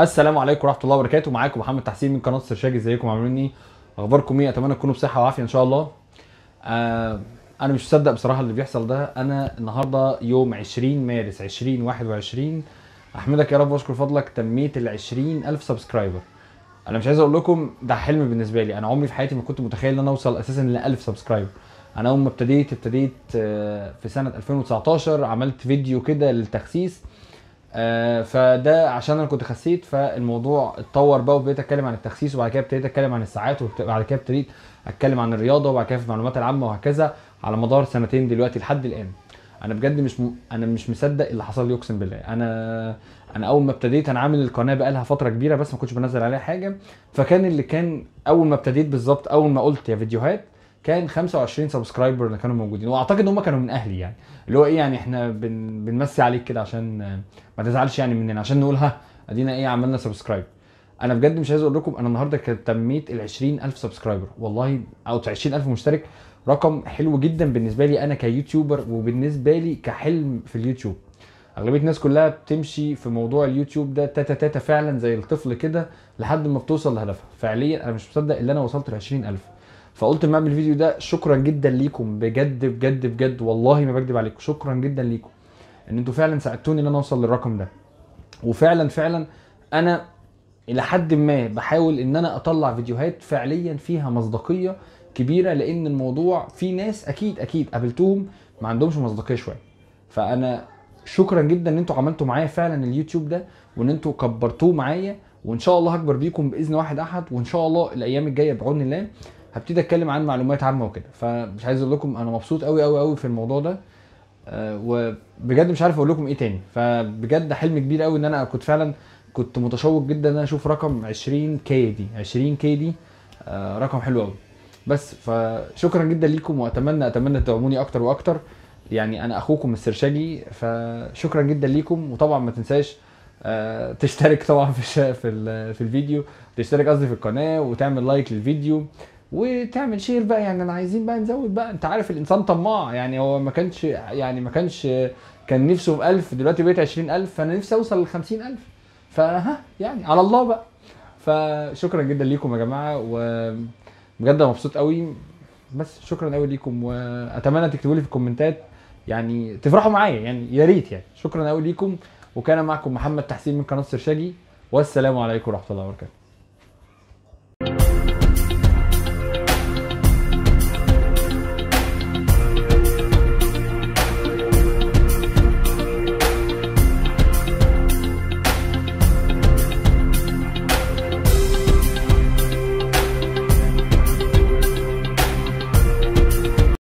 السلام عليكم ورحمه الله وبركاته معاكم محمد تحسين من قناه سرشاج ازيكم عاملين ايه اخباركم ايه اتمنى تكونوا بصحه وعافيه ان شاء الله آه انا مش مصدق بصراحه اللي بيحصل ده انا النهارده يوم 20 مارس 2021 احمدك يا رب واشكر فضلك تميت ال 20000 سبسكرايبر انا مش عايز اقول لكم ده حلم بالنسبه لي انا عمري في حياتي ما كنت متخيل ان انا اوصل اساسا ل 1000 سبسكرايبر انا اول ما ابتديت ابتديت آه، في سنه 2019 عملت فيديو كده للتخسيس آه فده عشان انا كنت خسيت فالموضوع اتطور بقى وبقيت اتكلم عن التخسيس وبعد كده ابتديت اتكلم عن الساعات وبعد كده ابتديت اتكلم عن الرياضه وبعد كده في المعلومات العامه وهكذا على مدار سنتين دلوقتي لحد الان انا بجد مش م... انا مش مصدق اللي حصل لي اقسم بالله انا انا اول ما ابتديت انا عامل القناه بقى لها فتره كبيره بس ما كنتش بنزل عليها حاجه فكان اللي كان اول ما ابتديت بالظبط اول ما قلت يا فيديوهات كان 25 سبسكرايبر اللي كانوا موجودين واعتقد ان هم كانوا من اهلي يعني اللي هو ايه يعني احنا بن... بنمسي عليك كده عشان ما تزعلش يعني مننا عشان نقول ها ادينا ايه عملنا سبسكرايب انا بجد مش عايز اقول لكم انا النهارده تميت ال 20000 سبسكرايبر والله او 20000 مشترك رقم حلو جدا بالنسبه لي انا كيوتيوبر وبالنسبه لي كحلم في اليوتيوب اغلبيه الناس كلها بتمشي في موضوع اليوتيوب ده تاتا تاتا فعلا زي الطفل كده لحد ما بتوصل لهدفها فعليا انا مش مصدق ان انا وصلت ل 20000 فقلت لما اعمل الفيديو ده شكرا جدا ليكم بجد بجد بجد والله ما بكذب عليكم شكرا جدا ليكم ان انتوا فعلا ساعدتوني ان انا اوصل للرقم ده وفعلا فعلا انا الى حد ما بحاول ان انا اطلع فيديوهات فعليا فيها مصداقيه كبيره لان الموضوع في ناس اكيد اكيد قابلتهم ما عندهمش مصداقيه شويه فانا شكرا جدا ان انتوا عملتوا معايا فعلا اليوتيوب ده وان انتوا كبرتوه معايا وان شاء الله هكبر بيكم باذن واحد احد وان شاء الله الايام الجايه بعون الله هبتدي اتكلم عن معلومات عامه وكده فمش عايز اقول لكم انا مبسوط قوي قوي قوي في الموضوع ده آه، وبجد مش عارف اقول لكم ايه تاني فبجد حلم كبير قوي ان انا كنت فعلا كنت متشوق جدا ان انا اشوف رقم 20 كي دي 20 كي دي آه، رقم حلو قوي بس فشكرا جدا ليكم واتمنى اتمنى تدعموني اكتر واكتر يعني انا اخوكم السرشاجي فشكرا جدا ليكم وطبعا ما تنساش آه، تشترك طبعا في, في الفيديو تشترك قصدي في القناه وتعمل لايك للفيديو وتعمل شير بقى يعني انا عايزين بقى نزود بقى انت عارف الانسان طماع يعني هو ما كانش يعني ما كانش كان نفسه في 1000 دلوقتي بقيت 20000 فانا نفسي اوصل ل 50000 فها يعني على الله بقى فشكرا جدا ليكم يا جماعه وبجد مبسوط قوي بس شكرا قوي ليكم واتمنى تكتبوا لي في الكومنتات يعني تفرحوا معايا يعني يا ريت يعني شكرا قوي ليكم وكان معكم محمد تحسين من قناه سرشاجي والسلام عليكم ورحمه الله وبركاته